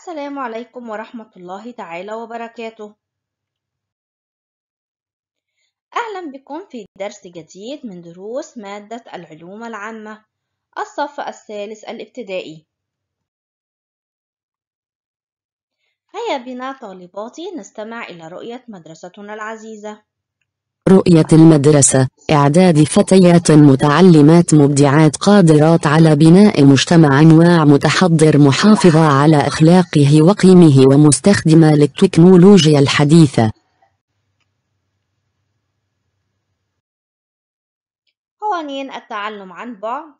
السلام عليكم ورحمة الله تعالى وبركاته أهلا بكم في درس جديد من دروس مادة العلوم العامة الصف الثالث الابتدائي هيا بنا طالباتي نستمع إلى رؤية مدرستنا العزيزة رؤية المدرسة إعداد فتيات متعلمات مبدعات قادرات على بناء مجتمع متحضر محافظة على أخلاقه وقيمه ومستخدمة للتكنولوجيا الحديثة قوانين التعلم عن بعد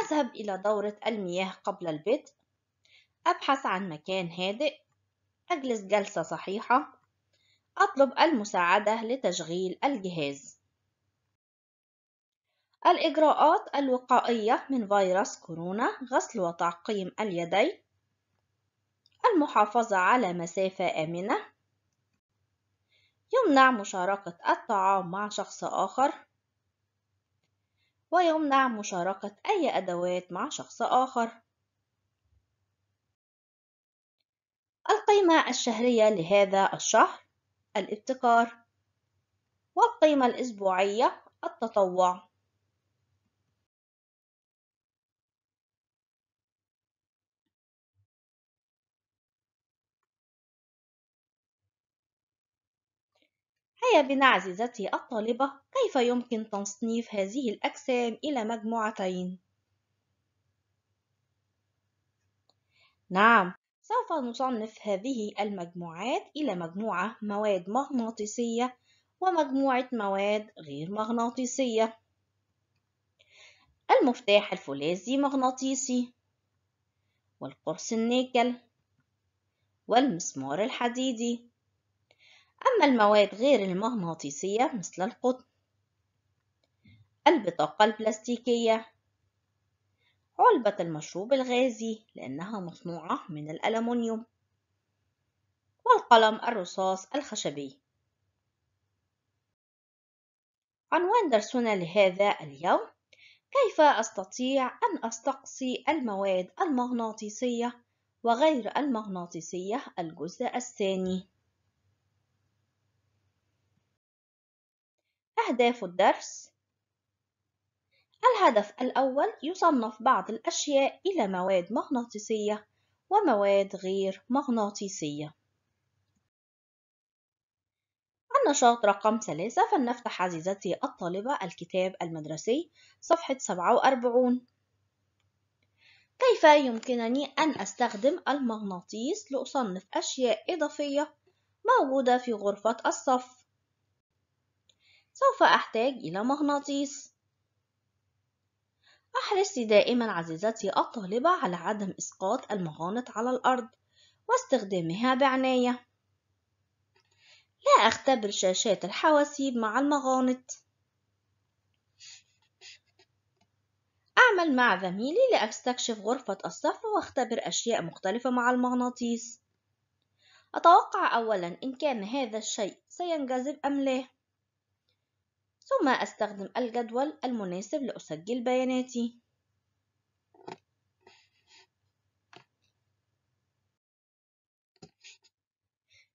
أذهب إلى دورة المياه قبل البدء أبحث عن مكان هادئ أجلس جلسة صحيحة أطلب المساعدة لتشغيل الجهاز الإجراءات الوقائية من فيروس كورونا غسل وتعقيم اليدين المحافظة على مسافة آمنة يمنع مشاركة الطعام مع شخص آخر ويمنع مشاركة أي أدوات مع شخص آخر القيمة الشهرية لهذا الشهر الابتكار والقيمة الأسبوعية التطوع فيا بنا عزيزتي الطالبة كيف يمكن تصنيف هذه الأجسام إلى مجموعتين؟ نعم سوف نصنف هذه المجموعات إلى مجموعة مواد مغناطيسية ومجموعة مواد غير مغناطيسية المفتاح الفولاذي مغناطيسي والقرص النيكل والمسمار الحديدي أما المواد غير المغناطيسية مثل القطن البطاقة البلاستيكية علبة المشروب الغازي لأنها مصنوعة من الألمونيوم، والقلم الرصاص الخشبي عنوان درسنا لهذا اليوم كيف أستطيع أن أستقصي المواد المغناطيسية وغير المغناطيسية الجزء الثاني أهداف الدرس الهدف الأول يصنف بعض الأشياء إلى مواد مغناطيسية ومواد غير مغناطيسية النشاط رقم ثلاثة فلنفتح عزيزتي الطالبة الكتاب المدرسي صفحة 47 كيف يمكنني أن أستخدم المغناطيس لأصنف أشياء إضافية موجودة في غرفة الصف؟ سوف أحتاج إلى مغناطيس احرصي دائما عزيزتي الطالبة على عدم إسقاط المغانط على الأرض واستخدامها بعناية لا أختبر شاشات الحواسيب مع المغانط أعمل مع زميلي لأستكشف غرفة الصف وأختبر أشياء مختلفة مع المغناطيس أتوقع أولا إن كان هذا الشيء سينجذب أم لا ثم أستخدم الجدول المناسب لأسجل بياناتي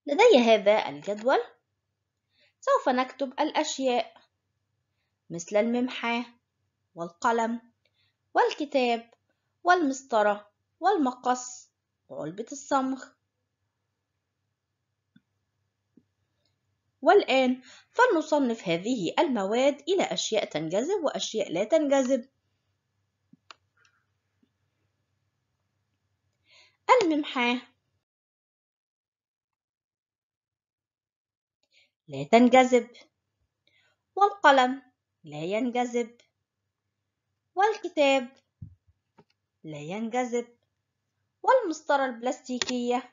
لدي هذا الجدول سوف نكتب الأشياء مثل الممحاة والقلم والكتاب والمسطرة والمقص وعلبة الصمغ والآن فلنصنف هذه المواد إلى أشياء تنجذب وأشياء لا تنجذب الممحاة لا تنجذب والقلم لا ينجذب والكتاب لا ينجذب والمسطرة البلاستيكية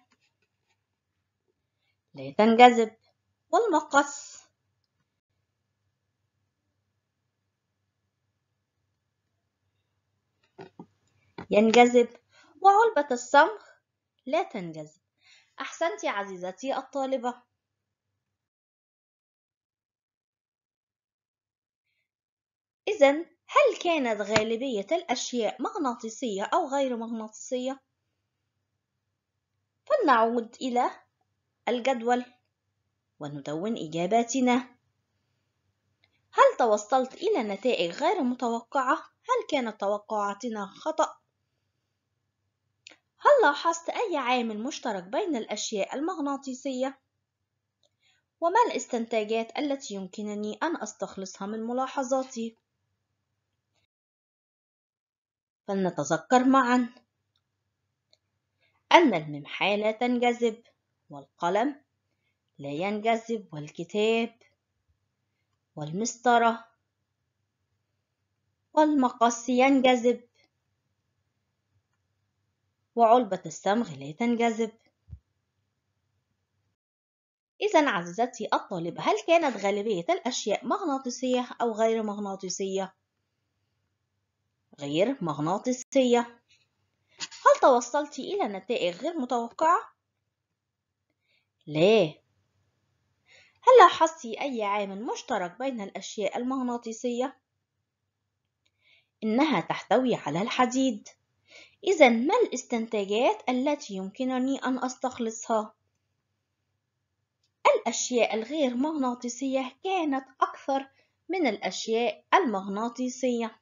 لا تنجذب والمقص ينجذب وعلبة الصمغ لا تنجذب أحسنت عزيزتي الطالبة إذا هل كانت غالبية الأشياء مغناطيسية أو غير مغناطيسية؟ فلنعود إلى الجدول وندون إجاباتنا هل توصلت إلى نتائج غير متوقعة؟ هل كانت توقعاتنا خطأ؟ هل لاحظت أي عامل مشترك بين الأشياء المغناطيسية؟ وما الاستنتاجات التي يمكنني أن أستخلصها من ملاحظاتي؟ فلنتذكر معا أن الممحاة لا تنجذب والقلم لا ينجذب والكتاب والمسطرة والمقص ينجذب وعلبة الصمغ لا تنجذب إذا عزيزتي الطالبة هل كانت غالبية الأشياء مغناطيسية أو غير مغناطيسية؟ غير مغناطيسية هل توصلت إلى نتائج غير متوقعة؟ لا هل لاحظتي أي عامل مشترك بين الأشياء المغناطيسية؟ إنها تحتوي على الحديد إذا ما الاستنتاجات التي يمكنني أن أستخلصها؟ الأشياء الغير مغناطيسية كانت أكثر من الأشياء المغناطيسية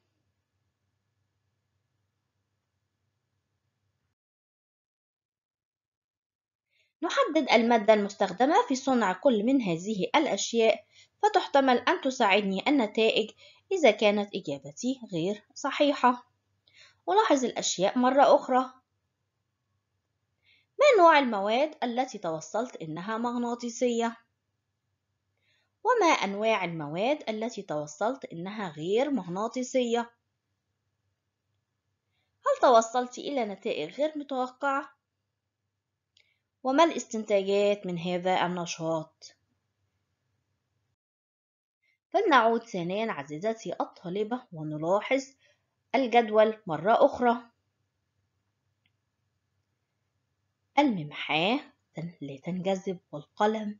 تحدد المادة المستخدمة في صنع كل من هذه الأشياء فتحتمل أن تساعدني النتائج إذا كانت إجابتي غير صحيحة ألاحظ الأشياء مرة أخرى ما نوع المواد التي توصلت إنها مغناطيسية؟ وما أنواع المواد التي توصلت إنها غير مغناطيسية؟ هل توصلت إلى نتائج غير متوقعة؟ وما الاستنتاجات من هذا النشاط فلنعود ثانيا عزيزتي الطالبة ونلاحظ الجدول مرة أخرى الممحاة لتنجذب والقلم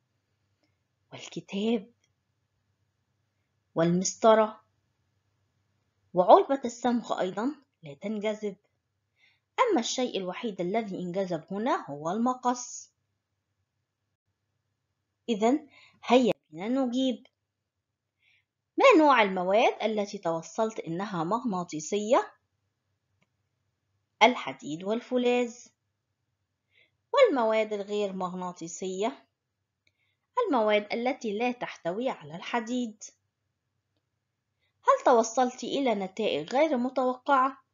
والكتاب والمسطرة وعلبة السمخ أيضا لتنجذب أما الشيء الوحيد الذي انجذب هنا هو المقص إذا هيا بنا نجيب ما نوع المواد التي توصلت إنها مغناطيسية؟ الحديد والفولاذ والمواد الغير مغناطيسية المواد التي لا تحتوي على الحديد هل توصلت إلى نتائج غير متوقعة؟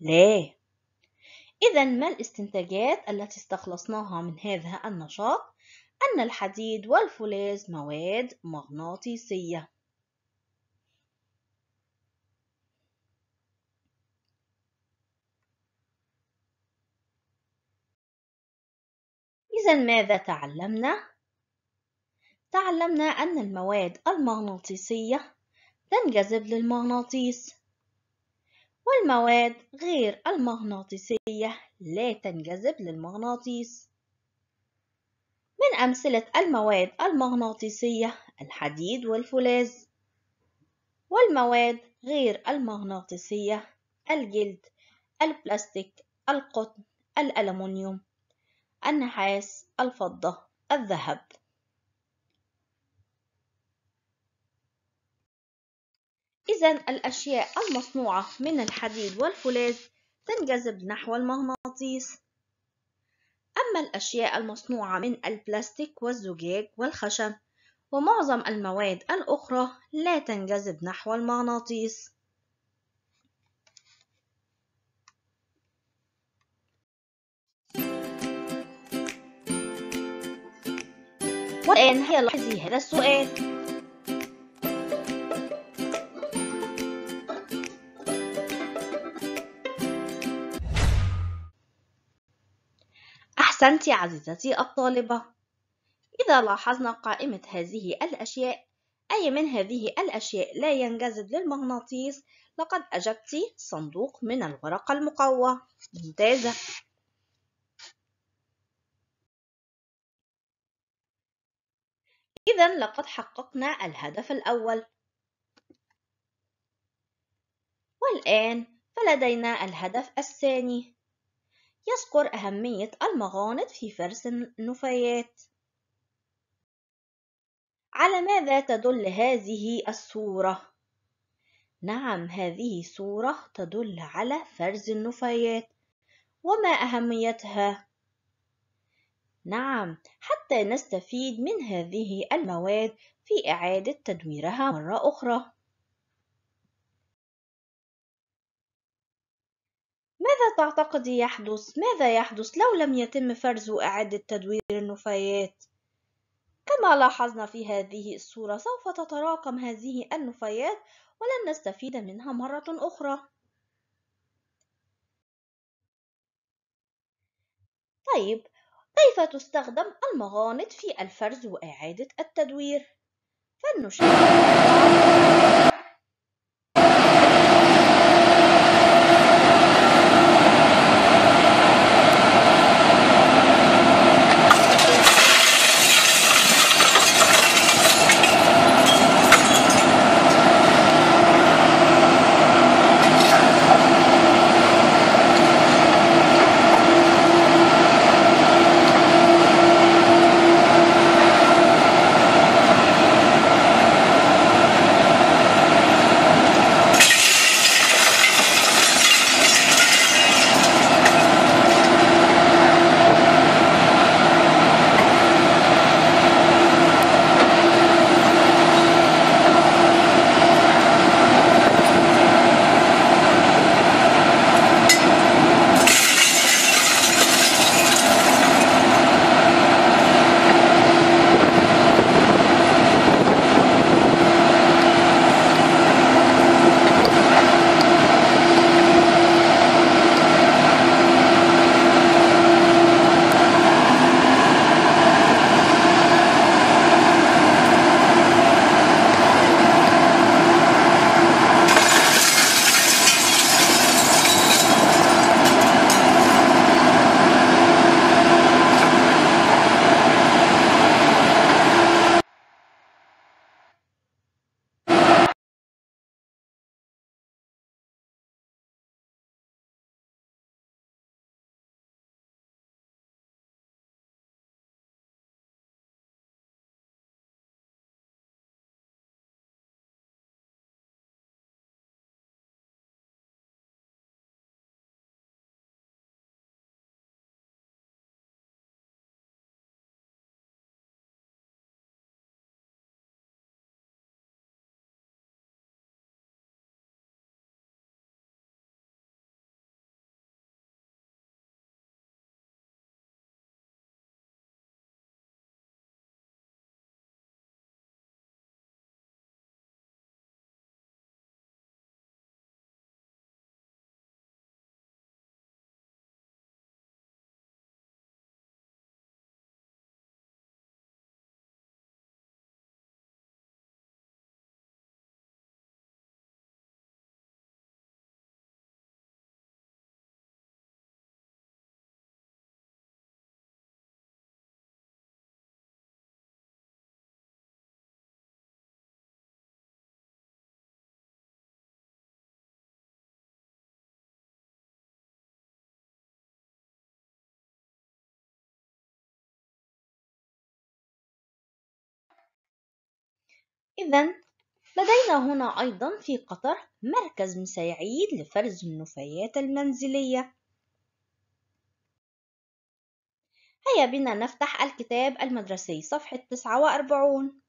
لا إذا ما الاستنتاجات التي استخلصناها من هذا النشاط؟ أن الحديد والفولاذ مواد مغناطيسية إذا ماذا تعلمنا؟ تعلمنا أن المواد المغناطيسية تنجذب للمغناطيس والمواد غير المغناطيسية لا تنجذب للمغناطيس من أمثلة المواد المغناطيسية الحديد والفولاذ والمواد غير المغناطيسية الجلد البلاستيك القطن الألمنيوم النحاس الفضة الذهب إذا الأشياء المصنوعة من الحديد والفولاذ تنجذب نحو المغناطيس أما الأشياء المصنوعة من البلاستيك والزجاج والخشب ومعظم المواد الأخرى لا تنجذب نحو المغناطيس والآن هيا لاحظي هذا السؤال أحسنت عزيزتي الطالبة إذا لاحظنا قائمة هذه الأشياء أي من هذه الأشياء لا ينجذب للمغناطيس لقد أجبت صندوق من الورقة المقوى ممتازة إذا لقد حققنا الهدف الأول والآن فلدينا الهدف الثاني يذكر أهمية المغانط في فرز النفايات على ماذا تدل هذه الصورة؟ نعم هذه صورة تدل على فرز النفايات وما أهميتها؟ نعم حتى نستفيد من هذه المواد في إعادة تدويرها مرة أخرى ماذا تعتقد يحدث؟ ماذا يحدث لو لم يتم فرز وإعادة تدوير النفايات؟ كما لاحظنا في هذه الصورة سوف تتراكم هذه النفايات ولن نستفيد منها مرة أخرى طيب كيف تستخدم المغانط في الفرز وإعادة التدوير؟ فلنشاهد إذا لدينا هنا أيضا في قطر مركز مسيعيد لفرز النفايات المنزلية هيا بنا نفتح الكتاب المدرسي صفحة 49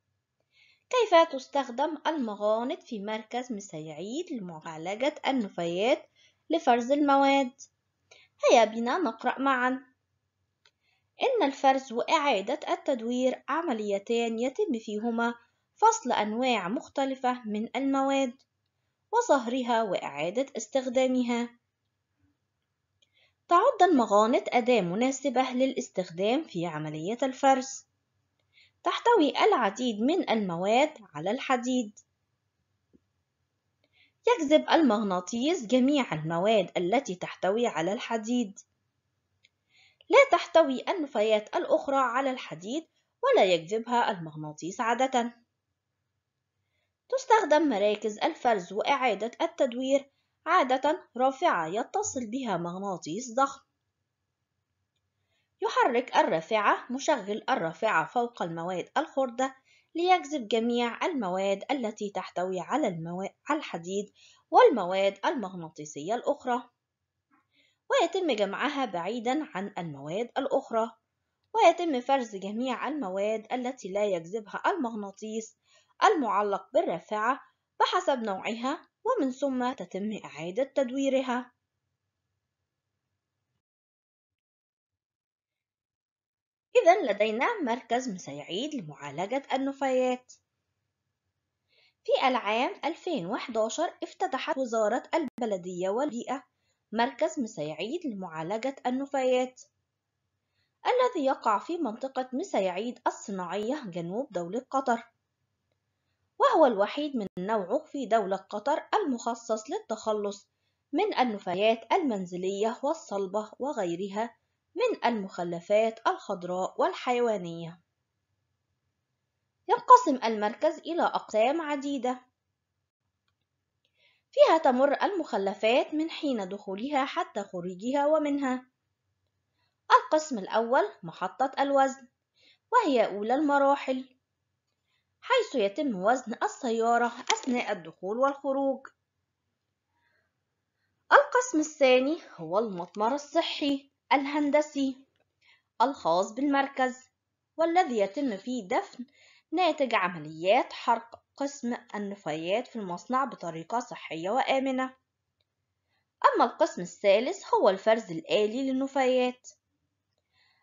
كيف تستخدم المغانط في مركز مسيعيد لمعالجة النفايات لفرز المواد هيا بنا نقرأ معا إن الفرز وإعادة التدوير عمليتان يتم فيهما فصل أنواع مختلفة من المواد وصهرها وإعادة استخدامها تعد المغانط أداة مناسبة للاستخدام في عملية الفرز تحتوي العديد من المواد على الحديد يجذب المغناطيس جميع المواد التي تحتوي على الحديد لا تحتوي النفايات الأخرى على الحديد ولا يجذبها المغناطيس عادة تستخدم مراكز الفرز وإعادة التدوير عادة رافعة يتصل بها مغناطيس ضخم يحرك الرافعة مشغل الرافعة فوق المواد الخردة ليجذب جميع المواد التي تحتوي على المو... الحديد والمواد المغناطيسية الأخرى ويتم جمعها بعيدا عن المواد الأخرى ويتم فرز جميع المواد التي لا يجذبها المغناطيس المعلق بالرافعة بحسب نوعها ومن ثم تتم إعادة تدويرها إذا لدينا مركز مسيعيد لمعالجة النفايات في العام 2011 افتتحت وزارة البلدية والبيئة مركز مسيعيد لمعالجة النفايات الذي يقع في منطقة مسيعيد الصناعية جنوب دولة قطر وهو الوحيد من نوعه في دولة قطر المخصص للتخلص من النفايات المنزلية والصلبة وغيرها من المخلفات الخضراء والحيوانية. ينقسم المركز إلى أقسام عديدة فيها تمر المخلفات من حين دخولها حتى خروجها ومنها القسم الأول محطة الوزن وهي أولى المراحل حيث يتم وزن السيارة أثناء الدخول والخروج القسم الثاني هو المطمر الصحي الهندسي الخاص بالمركز والذي يتم فيه دفن ناتج عمليات حرق قسم النفايات في المصنع بطريقة صحية وآمنة أما القسم الثالث هو الفرز الآلي للنفايات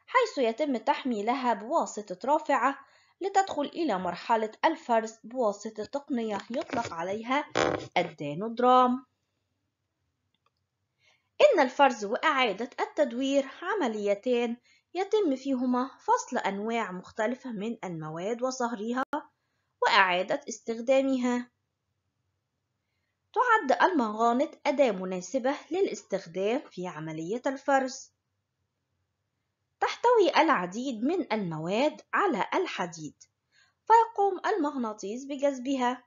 حيث يتم تحميلها بواسطة رافعة لتدخل إلى مرحلة الفرز بواسطة تقنية يطلق عليها الدينودرام إن الفرز وإعادة التدوير عمليتان يتم فيهما فصل أنواع مختلفة من المواد وصهرها وإعادة استخدامها تعد المغانط أداة مناسبة للاستخدام في عملية الفرز تحتوي العديد من المواد على الحديد فيقوم المغناطيس بجذبها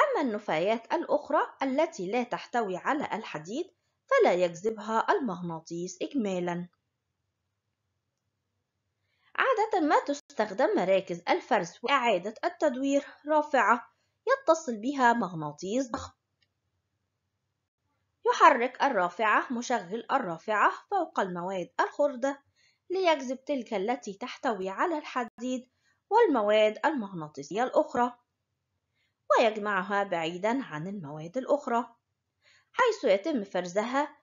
أما النفايات الأخرى التي لا تحتوي على الحديد فلا يجذبها المغناطيس إجمالا عادة ما تستخدم مراكز الفرز وإعادة التدوير رافعة يتصل بها مغناطيس ضخم محرك الرافعة مشغل الرافعة فوق المواد الخردة ليجذب تلك التي تحتوي على الحديد والمواد المغناطيسية الأخرى ويجمعها بعيدا عن المواد الأخرى حيث يتم فرزها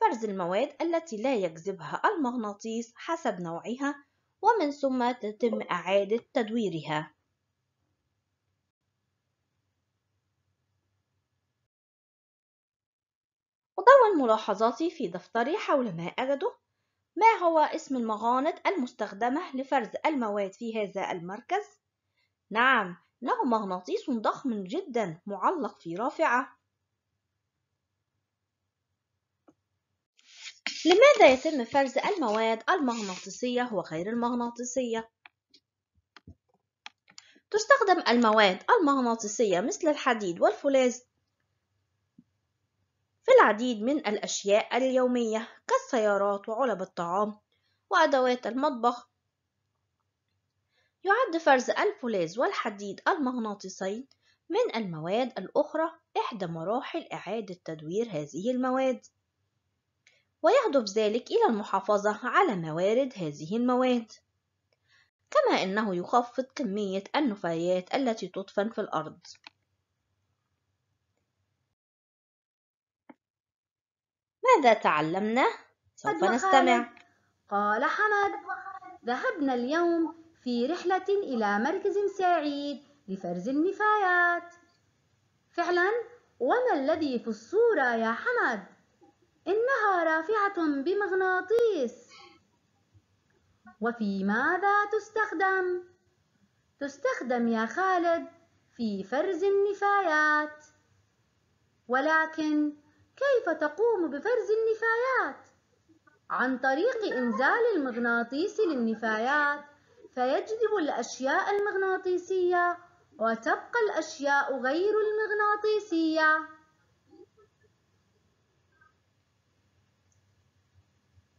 فرز المواد التي لا يجذبها المغناطيس حسب نوعها ومن ثم تتم إعادة تدويرها أدون ملاحظاتي في دفتري حول ما أجده ما هو اسم المغانط المستخدمة لفرز المواد في هذا المركز؟ نعم له مغناطيس ضخم جدا معلق في رافعة لماذا يتم فرز المواد المغناطيسية وغير المغناطيسية؟ تستخدم المواد المغناطيسية مثل الحديد والفولاذ العديد من الأشياء اليومية كالسيارات وعلب الطعام وأدوات المطبخ يعد فرز الفولاذ والحديد المغناطيسين من المواد الأخرى إحدى مراحل إعادة تدوير هذه المواد ويهدف ذلك إلى المحافظة على موارد هذه المواد كما أنه يخفض كمية النفايات التي تدفن في الأرض ماذا تعلمنا؟ سوف نستمع قال حمد ذهبنا اليوم في رحلة إلى مركز سعيد لفرز النفايات فعلا وما الذي في الصورة يا حمد؟ إنها رافعة بمغناطيس وفي ماذا تستخدم؟ تستخدم يا خالد في فرز النفايات ولكن كيف تقوم بفرز النفايات عن طريق إنزال المغناطيس للنفايات فيجذب الأشياء المغناطيسية وتبقى الأشياء غير المغناطيسية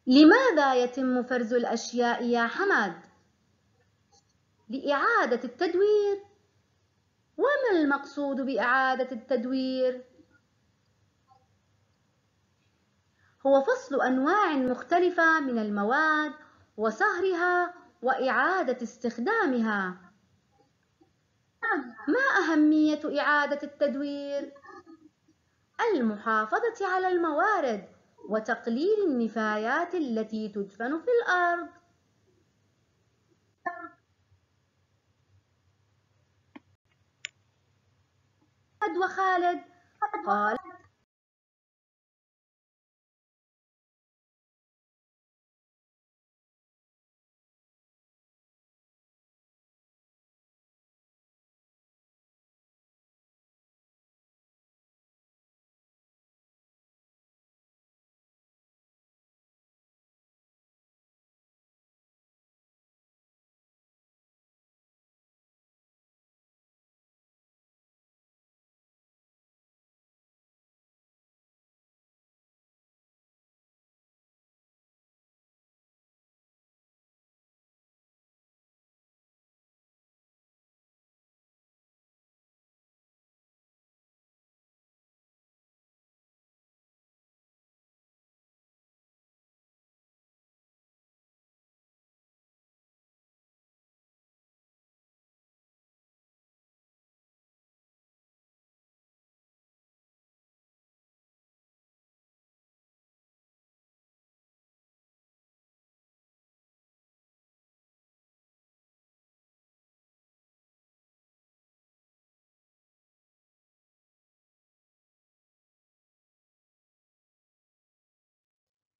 لماذا يتم فرز الأشياء يا حمد؟ لإعادة التدوير وما المقصود بإعادة التدوير؟ هو فصل أنواع مختلفة من المواد وصهرها وإعادة استخدامها ما أهمية إعادة التدوير؟ المحافظة على الموارد وتقليل النفايات التي تدفن في الأرض وخالد قال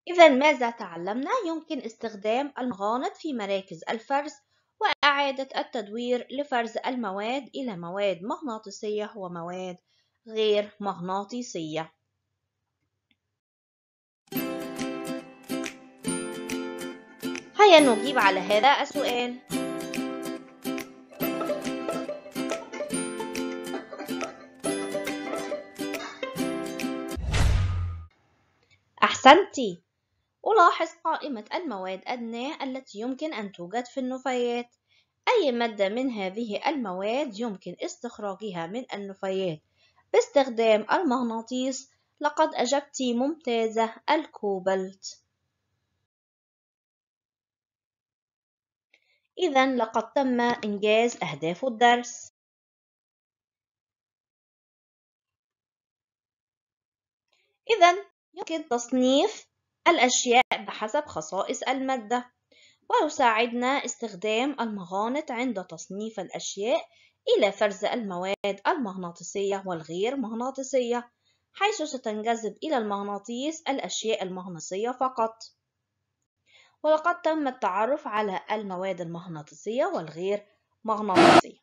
إذا ماذا تعلمنا؟ يمكن استخدام المغانط في مراكز الفرز وإعادة التدوير لفرز المواد إلى مواد مغناطيسية ومواد غير مغناطيسية هيا نجيب على هذا السؤال أحسنتي ألاحظ قائمة المواد أدنى التي يمكن أن توجد في النفايات أي مادة من هذه المواد يمكن استخراجها من النفايات باستخدام المغناطيس لقد أجبت ممتازة الكوبلت إذا لقد تم إنجاز أهداف الدرس إذا يمكن تصنيف الأشياء بحسب خصائص المادة ويساعدنا استخدام المغانط عند تصنيف الأشياء إلى فرز المواد المغناطيسية والغير مغناطيسية حيث ستنجذب إلى المغناطيس الأشياء المغناطيسية فقط ولقد تم التعرف على المواد المغناطيسية والغير مغناطيسية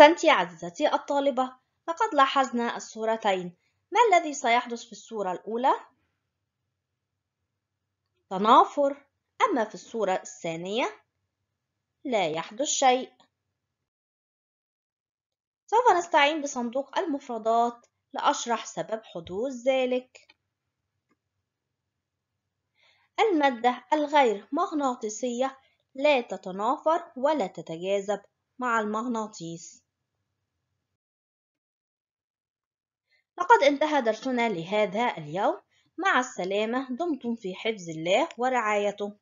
أحسنت عزيزتي الطالبة لقد لاحظنا الصورتين ما الذي سيحدث في الصورة الأولى؟ تنافر أما في الصورة الثانية لا يحدث شيء سوف نستعين بصندوق المفردات لأشرح سبب حدوث ذلك المادة الغير مغناطيسية لا تتنافر ولا تتجاذب مع المغناطيس لقد انتهى درسنا لهذا اليوم مع السلامة دمتم في حفظ الله ورعايته